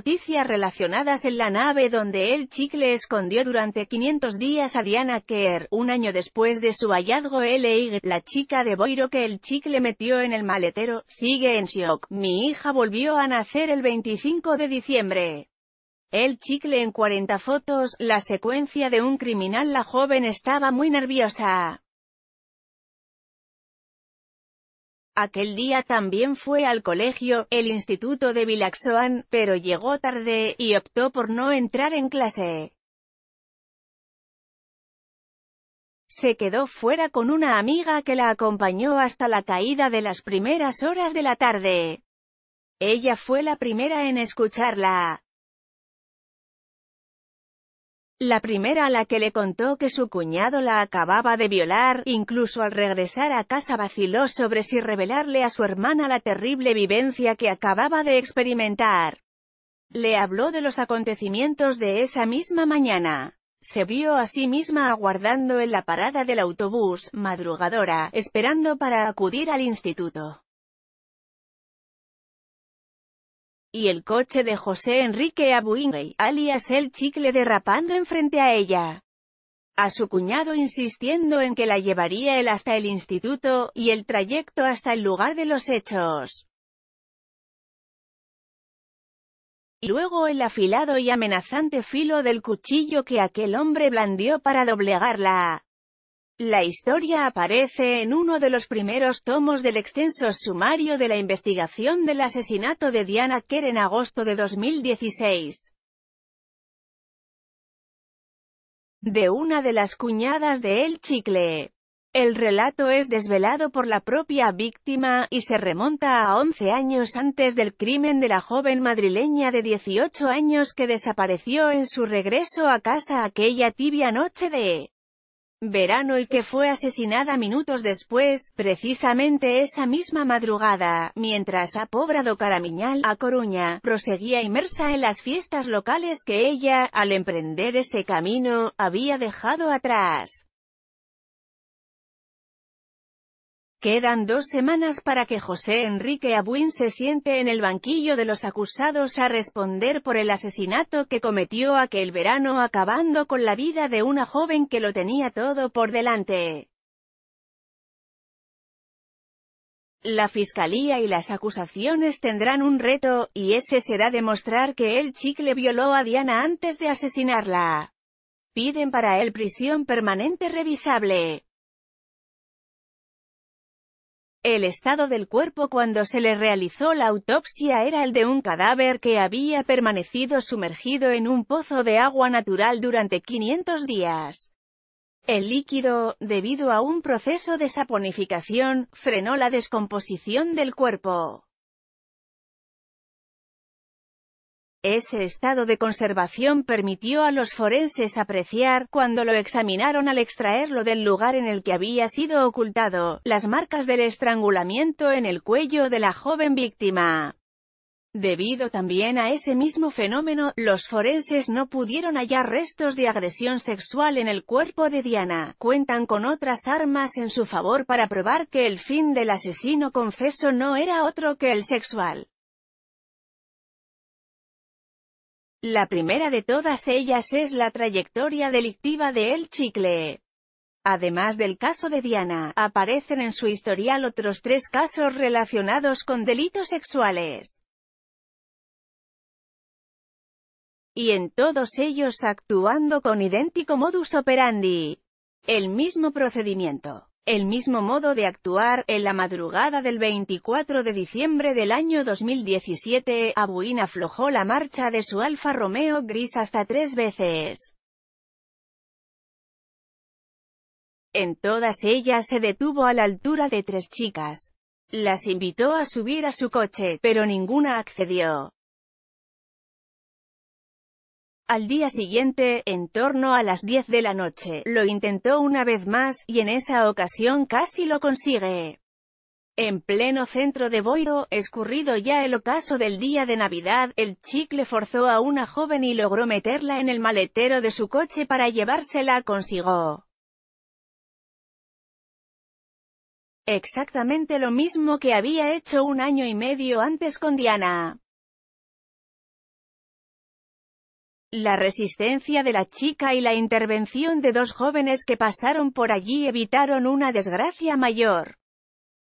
noticias relacionadas en la nave donde el chicle escondió durante 500 días a Diana Kerr, un año después de su hallazgo el la chica de Boiro que el chicle metió en el maletero, sigue en shock. Mi hija volvió a nacer el 25 de diciembre. El chicle en 40 fotos, la secuencia de un criminal La joven estaba muy nerviosa. Aquel día también fue al colegio, el instituto de Vilaxoan, pero llegó tarde, y optó por no entrar en clase. Se quedó fuera con una amiga que la acompañó hasta la caída de las primeras horas de la tarde. Ella fue la primera en escucharla. La primera a la que le contó que su cuñado la acababa de violar, incluso al regresar a casa vaciló sobre si revelarle a su hermana la terrible vivencia que acababa de experimentar. Le habló de los acontecimientos de esa misma mañana. Se vio a sí misma aguardando en la parada del autobús, madrugadora, esperando para acudir al instituto. y el coche de José Enrique Abuingay, alias El Chicle derrapando enfrente a ella. A su cuñado insistiendo en que la llevaría él hasta el instituto, y el trayecto hasta el lugar de los hechos. Y luego el afilado y amenazante filo del cuchillo que aquel hombre blandió para doblegarla. La historia aparece en uno de los primeros tomos del extenso sumario de la investigación del asesinato de Diana Kerr en agosto de 2016. De una de las cuñadas de El Chicle. El relato es desvelado por la propia víctima, y se remonta a 11 años antes del crimen de la joven madrileña de 18 años que desapareció en su regreso a casa aquella tibia noche de verano y que fue asesinada minutos después, precisamente esa misma madrugada, mientras a Pobrado Caramiñal, a Coruña, proseguía inmersa en las fiestas locales que ella, al emprender ese camino, había dejado atrás. Quedan dos semanas para que José Enrique Abuin se siente en el banquillo de los acusados a responder por el asesinato que cometió aquel verano acabando con la vida de una joven que lo tenía todo por delante. La fiscalía y las acusaciones tendrán un reto, y ese será demostrar que el chicle violó a Diana antes de asesinarla. Piden para él prisión permanente revisable. El estado del cuerpo cuando se le realizó la autopsia era el de un cadáver que había permanecido sumergido en un pozo de agua natural durante 500 días. El líquido, debido a un proceso de saponificación, frenó la descomposición del cuerpo. Ese estado de conservación permitió a los forenses apreciar, cuando lo examinaron al extraerlo del lugar en el que había sido ocultado, las marcas del estrangulamiento en el cuello de la joven víctima. Debido también a ese mismo fenómeno, los forenses no pudieron hallar restos de agresión sexual en el cuerpo de Diana. Cuentan con otras armas en su favor para probar que el fin del asesino confeso no era otro que el sexual. La primera de todas ellas es la trayectoria delictiva de El Chicle. Además del caso de Diana, aparecen en su historial otros tres casos relacionados con delitos sexuales. Y en todos ellos actuando con idéntico modus operandi. El mismo procedimiento. El mismo modo de actuar, en la madrugada del 24 de diciembre del año 2017, Abuín aflojó la marcha de su Alfa Romeo gris hasta tres veces. En todas ellas se detuvo a la altura de tres chicas. Las invitó a subir a su coche, pero ninguna accedió. Al día siguiente, en torno a las 10 de la noche, lo intentó una vez más, y en esa ocasión casi lo consigue. En pleno centro de Boiro, escurrido ya el ocaso del día de Navidad, el le forzó a una joven y logró meterla en el maletero de su coche para llevársela consigo. Exactamente lo mismo que había hecho un año y medio antes con Diana. La resistencia de la chica y la intervención de dos jóvenes que pasaron por allí evitaron una desgracia mayor.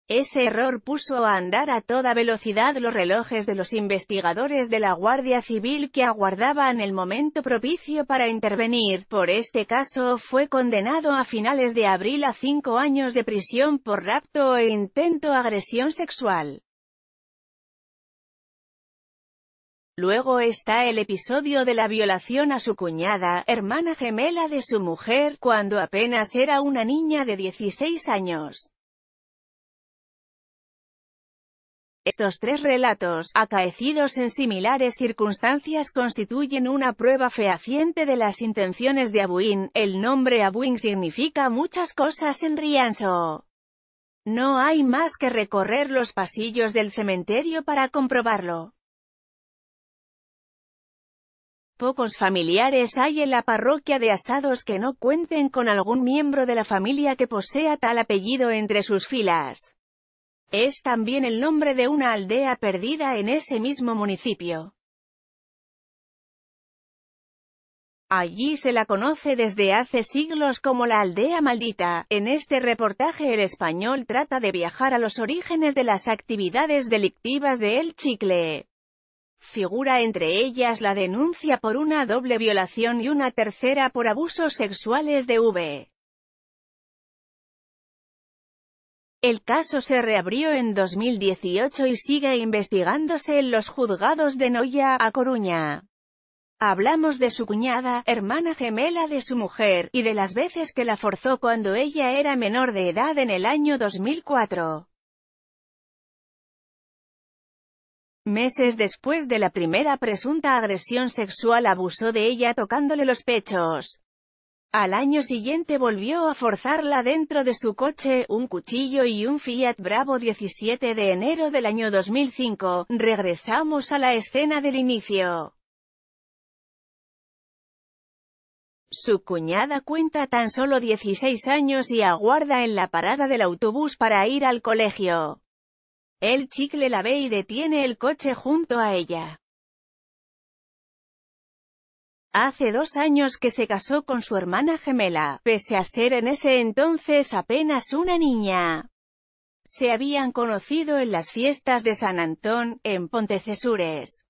Ese error puso a andar a toda velocidad los relojes de los investigadores de la Guardia Civil que aguardaban el momento propicio para intervenir. Por este caso fue condenado a finales de abril a cinco años de prisión por rapto e intento agresión sexual. Luego está el episodio de la violación a su cuñada, hermana gemela de su mujer, cuando apenas era una niña de 16 años. Estos tres relatos, acaecidos en similares circunstancias constituyen una prueba fehaciente de las intenciones de Abuin. El nombre Abuin significa muchas cosas en Rianso. No hay más que recorrer los pasillos del cementerio para comprobarlo. Pocos familiares hay en la parroquia de Asados que no cuenten con algún miembro de la familia que posea tal apellido entre sus filas. Es también el nombre de una aldea perdida en ese mismo municipio. Allí se la conoce desde hace siglos como la aldea maldita. En este reportaje el español trata de viajar a los orígenes de las actividades delictivas de El Chicle figura entre ellas la denuncia por una doble violación y una tercera por abusos sexuales de V. El caso se reabrió en 2018 y sigue investigándose en los juzgados de Noya, a Coruña. Hablamos de su cuñada, hermana gemela de su mujer, y de las veces que la forzó cuando ella era menor de edad en el año 2004. Meses después de la primera presunta agresión sexual abusó de ella tocándole los pechos. Al año siguiente volvió a forzarla dentro de su coche, un cuchillo y un Fiat Bravo 17 de enero del año 2005. Regresamos a la escena del inicio. Su cuñada cuenta tan solo 16 años y aguarda en la parada del autobús para ir al colegio. El chicle la ve y detiene el coche junto a ella. Hace dos años que se casó con su hermana gemela, pese a ser en ese entonces apenas una niña. Se habían conocido en las fiestas de San Antón, en Pontecesures.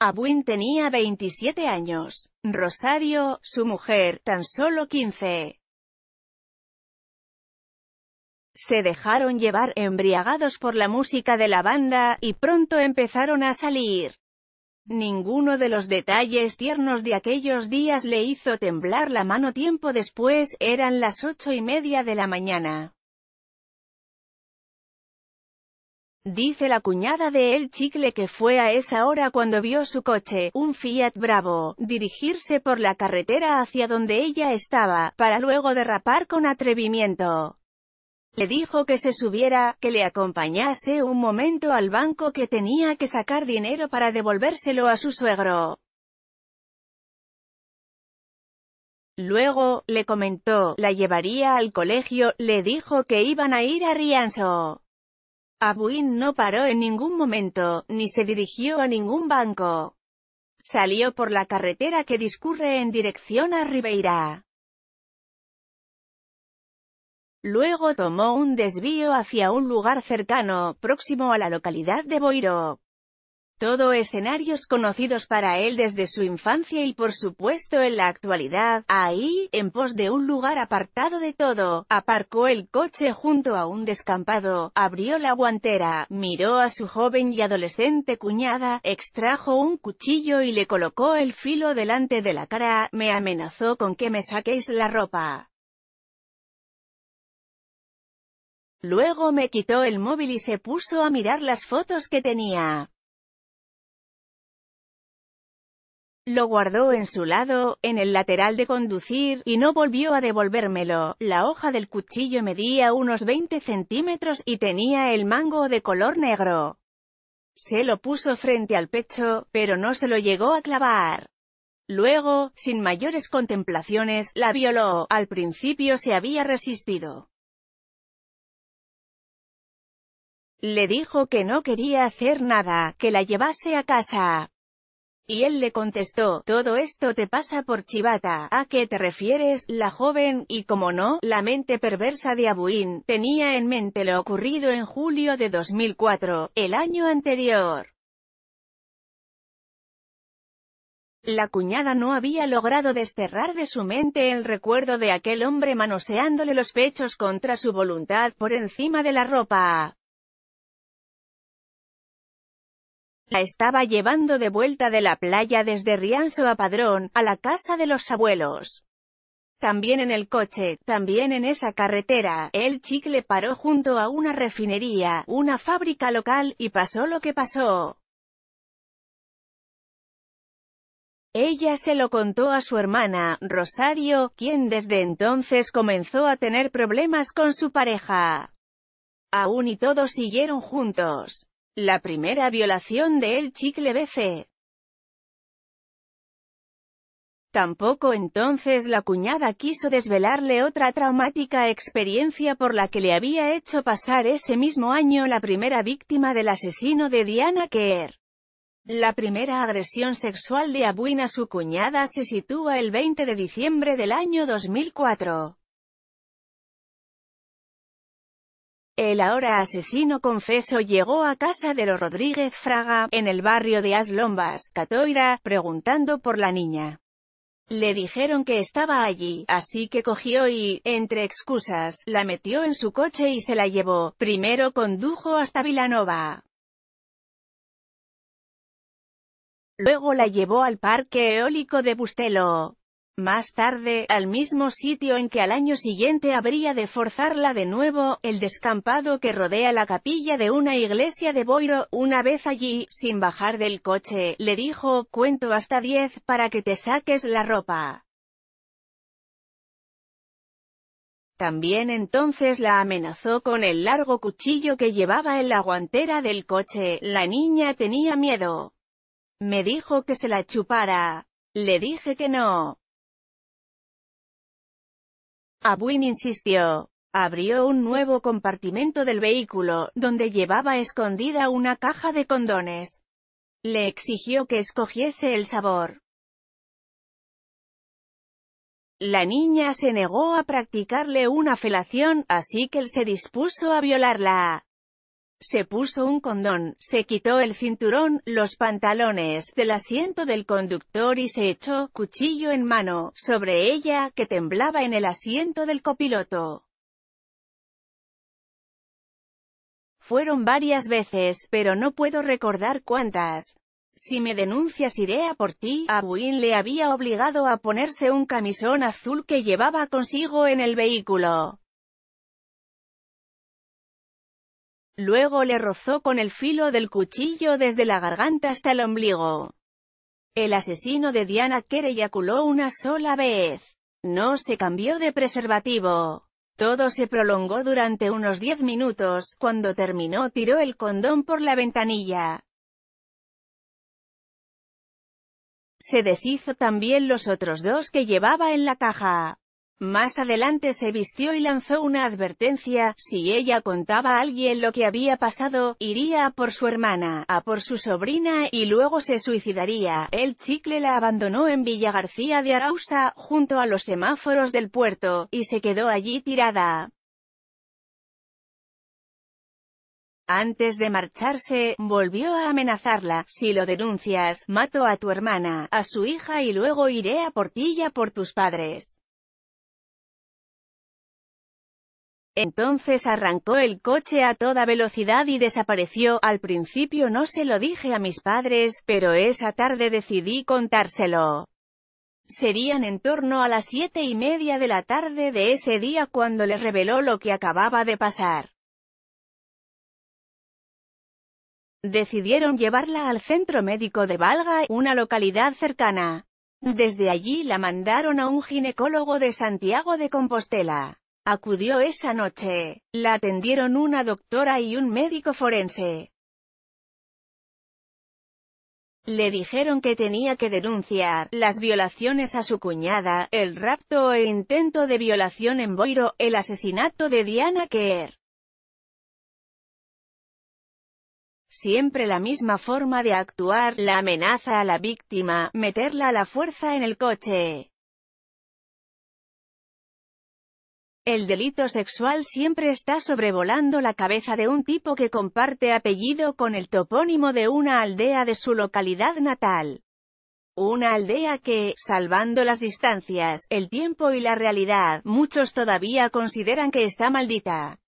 Abuin tenía 27 años, Rosario, su mujer, tan solo 15 se dejaron llevar, embriagados por la música de la banda, y pronto empezaron a salir. Ninguno de los detalles tiernos de aquellos días le hizo temblar la mano tiempo después, eran las ocho y media de la mañana. Dice la cuñada de El Chicle que fue a esa hora cuando vio su coche, un Fiat Bravo, dirigirse por la carretera hacia donde ella estaba, para luego derrapar con atrevimiento. Le dijo que se subiera, que le acompañase un momento al banco que tenía que sacar dinero para devolvérselo a su suegro. Luego, le comentó, la llevaría al colegio, le dijo que iban a ir a Rianso. Abuin no paró en ningún momento, ni se dirigió a ningún banco. Salió por la carretera que discurre en dirección a Ribeira. Luego tomó un desvío hacia un lugar cercano, próximo a la localidad de Boiro. Todo escenarios conocidos para él desde su infancia y por supuesto en la actualidad, ahí, en pos de un lugar apartado de todo, aparcó el coche junto a un descampado, abrió la guantera, miró a su joven y adolescente cuñada, extrajo un cuchillo y le colocó el filo delante de la cara, me amenazó con que me saquéis la ropa. Luego me quitó el móvil y se puso a mirar las fotos que tenía. Lo guardó en su lado, en el lateral de conducir, y no volvió a devolvérmelo. La hoja del cuchillo medía unos 20 centímetros y tenía el mango de color negro. Se lo puso frente al pecho, pero no se lo llegó a clavar. Luego, sin mayores contemplaciones, la violó. Al principio se había resistido. Le dijo que no quería hacer nada, que la llevase a casa. Y él le contestó, todo esto te pasa por chivata, ¿a qué te refieres? La joven, y como no, la mente perversa de Abuin, tenía en mente lo ocurrido en julio de 2004, el año anterior. La cuñada no había logrado desterrar de su mente el recuerdo de aquel hombre manoseándole los pechos contra su voluntad por encima de la ropa. La estaba llevando de vuelta de la playa desde Rianzo a Padrón, a la casa de los abuelos. También en el coche, también en esa carretera, el chicle paró junto a una refinería, una fábrica local, y pasó lo que pasó. Ella se lo contó a su hermana, Rosario, quien desde entonces comenzó a tener problemas con su pareja. Aún y todos siguieron juntos. La primera violación de El Chicle BC. Tampoco entonces la cuñada quiso desvelarle otra traumática experiencia por la que le había hecho pasar ese mismo año la primera víctima del asesino de Diana Kerr. La primera agresión sexual de Abuin a su cuñada se sitúa el 20 de diciembre del año 2004. El ahora asesino confeso llegó a casa de los Rodríguez Fraga, en el barrio de Aslombas, Catoira, preguntando por la niña. Le dijeron que estaba allí, así que cogió y, entre excusas, la metió en su coche y se la llevó. Primero condujo hasta Vilanova. Luego la llevó al parque eólico de Bustelo. Más tarde, al mismo sitio en que al año siguiente habría de forzarla de nuevo, el descampado que rodea la capilla de una iglesia de Boiro, una vez allí, sin bajar del coche, le dijo, cuento hasta diez para que te saques la ropa. También entonces la amenazó con el largo cuchillo que llevaba en la guantera del coche, la niña tenía miedo. Me dijo que se la chupara. Le dije que no. Abuin insistió. Abrió un nuevo compartimento del vehículo, donde llevaba escondida una caja de condones. Le exigió que escogiese el sabor. La niña se negó a practicarle una felación, así que él se dispuso a violarla. Se puso un condón, se quitó el cinturón, los pantalones, del asiento del conductor y se echó, cuchillo en mano, sobre ella, que temblaba en el asiento del copiloto. Fueron varias veces, pero no puedo recordar cuántas. Si me denuncias iré a por ti, a le había obligado a ponerse un camisón azul que llevaba consigo en el vehículo. Luego le rozó con el filo del cuchillo desde la garganta hasta el ombligo. El asesino de Diana Kerr eyaculó una sola vez. No se cambió de preservativo. Todo se prolongó durante unos diez minutos, cuando terminó tiró el condón por la ventanilla. Se deshizo también los otros dos que llevaba en la caja. Más adelante se vistió y lanzó una advertencia, si ella contaba a alguien lo que había pasado, iría a por su hermana, a por su sobrina y luego se suicidaría. El chicle la abandonó en Villa García de Arauza, junto a los semáforos del puerto, y se quedó allí tirada. Antes de marcharse, volvió a amenazarla, si lo denuncias, mato a tu hermana, a su hija y luego iré a por ti y a por tus padres. Entonces arrancó el coche a toda velocidad y desapareció. Al principio no se lo dije a mis padres, pero esa tarde decidí contárselo. Serían en torno a las siete y media de la tarde de ese día cuando les reveló lo que acababa de pasar. Decidieron llevarla al centro médico de Valga, una localidad cercana. Desde allí la mandaron a un ginecólogo de Santiago de Compostela acudió esa noche. La atendieron una doctora y un médico forense. Le dijeron que tenía que denunciar las violaciones a su cuñada, el rapto e intento de violación en Boiro, el asesinato de Diana Kerr. Siempre la misma forma de actuar, la amenaza a la víctima, meterla a la fuerza en el coche. El delito sexual siempre está sobrevolando la cabeza de un tipo que comparte apellido con el topónimo de una aldea de su localidad natal. Una aldea que, salvando las distancias, el tiempo y la realidad, muchos todavía consideran que está maldita.